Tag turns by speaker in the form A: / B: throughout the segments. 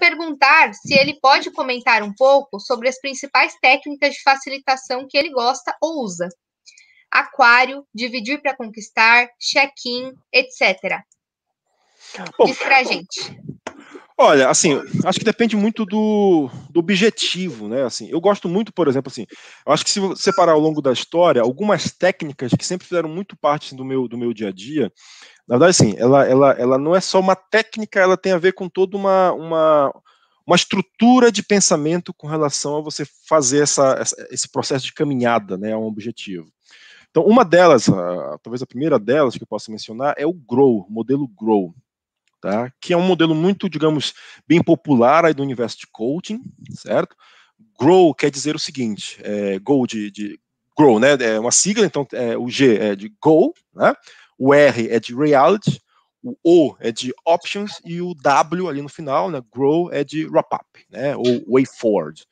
A: perguntar se ele pode comentar um pouco sobre as principais técnicas de facilitação que ele gosta ou usa. Aquário, dividir para conquistar, check-in, etc. Bom, Diz a gente. Olha, assim, acho que depende muito do, do objetivo, né? Assim, eu gosto muito, por exemplo, assim, eu acho que se você parar ao longo da história, algumas técnicas que sempre fizeram muito parte assim, do, meu, do meu dia a dia, na verdade, assim, ela, ela, ela não é só uma técnica, ela tem a ver com toda uma, uma, uma estrutura de pensamento com relação a você fazer essa, essa esse processo de caminhada, né, a um objetivo. Então, uma delas, a, talvez a primeira delas que eu possa mencionar, é o GROW, modelo GROW tá? que é um modelo muito, digamos, bem popular aí do universo de coaching, certo? Grow quer dizer o seguinte, é, Go de, de, Grow, né, é uma sigla, então é, o G é de Go, né, o R é de Reality, o O é de Options e o W ali no final, né, Grow é de Wrap Up, né, ou Way Forward.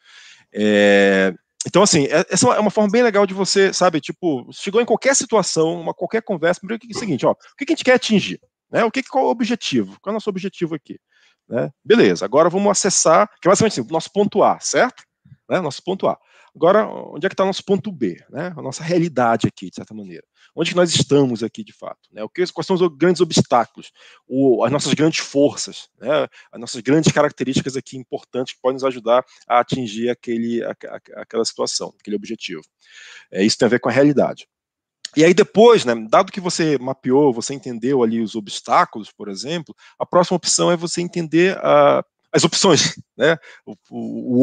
A: É, então, assim, é, essa é uma forma bem legal de você, sabe, tipo, chegou em qualquer situação, uma qualquer conversa, primeiro que é o seguinte, ó, o que a gente quer atingir? Né? O que, qual é o objetivo? Qual é o nosso objetivo aqui? Né? Beleza, agora vamos acessar, que é basicamente assim, o nosso ponto A, certo? Né? Nosso ponto A. Agora, onde é que está o nosso ponto B? Né? A nossa realidade aqui, de certa maneira. Onde nós estamos aqui, de fato? Né? O que, quais são os grandes obstáculos? O, as nossas grandes forças? Né? As nossas grandes características aqui importantes que podem nos ajudar a atingir aquele, a, a, aquela situação, aquele objetivo. É, isso tem a ver com a realidade. E aí depois, né, dado que você mapeou, você entendeu ali os obstáculos, por exemplo, a próxima opção é você entender uh, as opções, né? O, o,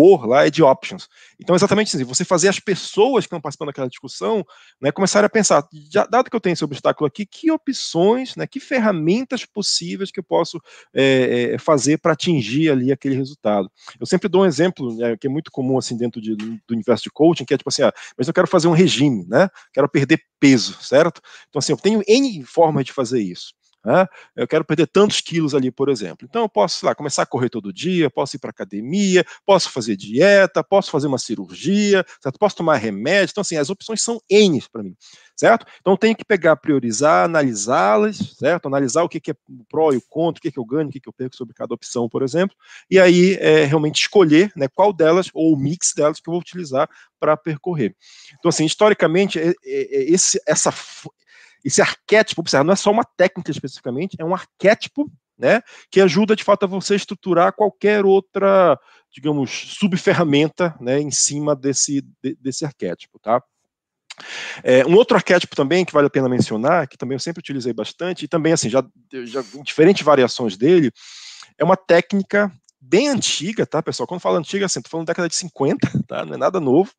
A: o, or lá é de options. Então, exatamente assim, você fazer as pessoas que estão participando daquela discussão, né, começarem a pensar, já, dado que eu tenho esse obstáculo aqui, que opções, né, que ferramentas possíveis que eu posso é, é, fazer para atingir ali aquele resultado. Eu sempre dou um exemplo, né, que é muito comum, assim, dentro de, do universo de coaching, que é tipo assim, ah, mas eu quero fazer um regime, né, quero perder peso, certo? Então, assim, eu tenho N formas de fazer isso. Né? Eu quero perder tantos quilos ali, por exemplo. Então eu posso sei lá, começar a correr todo dia, posso ir para academia, posso fazer dieta, posso fazer uma cirurgia, certo? posso tomar remédio. Então, assim, as opções são N para mim, certo? Então tenho que pegar, priorizar, analisá-las, certo? Analisar o que, que é o pró e o contra, o que, que eu ganho, o que, que eu perco sobre cada opção, por exemplo. E aí é, realmente escolher né, qual delas, ou o mix delas, que eu vou utilizar para percorrer. Então, assim, historicamente, é, é, é esse, essa, esse arquétipo, observa, não é só uma técnica especificamente, é um arquétipo né, que ajuda de fato a você estruturar qualquer outra, digamos, subferramenta, né, em cima desse, de, desse arquétipo, tá? É, um outro arquétipo também que vale a pena mencionar, que também eu sempre utilizei bastante, e também assim, já, já em diferentes variações dele, é uma técnica bem antiga, tá, pessoal? Quando falo antiga, assim, tô falando década de 50, tá? Não é nada novo.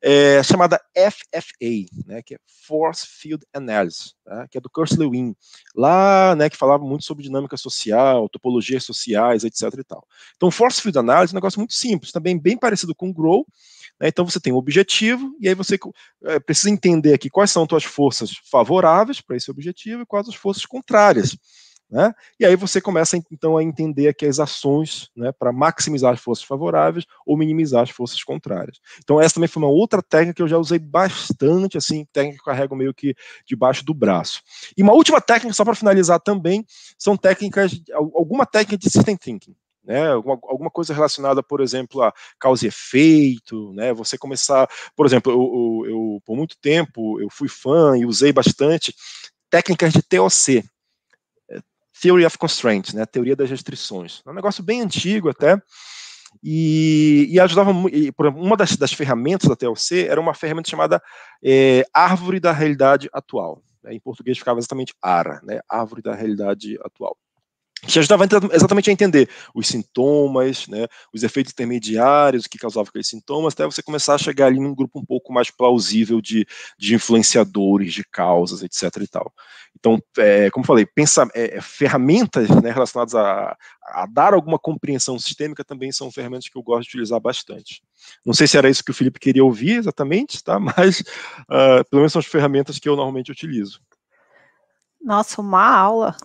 A: É, chamada FFA, né, que é Force Field Analysis, tá? que é do Kurt Lewin, lá, né, que falava muito sobre dinâmica social, topologias sociais, etc e tal. Então, Force Field Analysis é um negócio muito simples, também bem parecido com o Grow, né? então você tem um objetivo, e aí você é, precisa entender aqui quais são as tuas forças favoráveis para esse objetivo e quais as forças contrárias. Né? E aí você começa então a entender aqui as ações né, para maximizar as forças favoráveis ou minimizar as forças contrárias. Então essa também foi uma outra técnica que eu já usei bastante, assim, técnica que eu carrego meio que debaixo do braço. E uma última técnica só para finalizar também são técnicas, alguma técnica de system thinking. Né, alguma, alguma, coisa relacionada, por exemplo, a causa e efeito, né, você começar, por exemplo, eu, eu, eu por muito tempo eu fui fã e usei bastante técnicas de TOC, Theory of Constraints, né, a teoria das restrições. É um negócio bem antigo até, e, e ajudava e, por uma das, das, ferramentas da TLC era uma ferramenta chamada é, Árvore da Realidade Atual. Né, em português ficava exatamente ARA, né, Árvore da Realidade Atual te ajudava exatamente a entender os sintomas, né, os efeitos intermediários, o que causava aqueles sintomas, até você começar a chegar ali num grupo um pouco mais plausível de, de influenciadores, de causas, etc. E tal. Então, é, como falei, pensa, é, é, ferramentas né, relacionadas a, a, dar alguma compreensão sistêmica também são ferramentas que eu gosto de utilizar bastante. Não sei se era isso que o Felipe queria ouvir exatamente, tá? mas uh, pelo menos são as ferramentas que eu normalmente utilizo. Nossa, uma aula.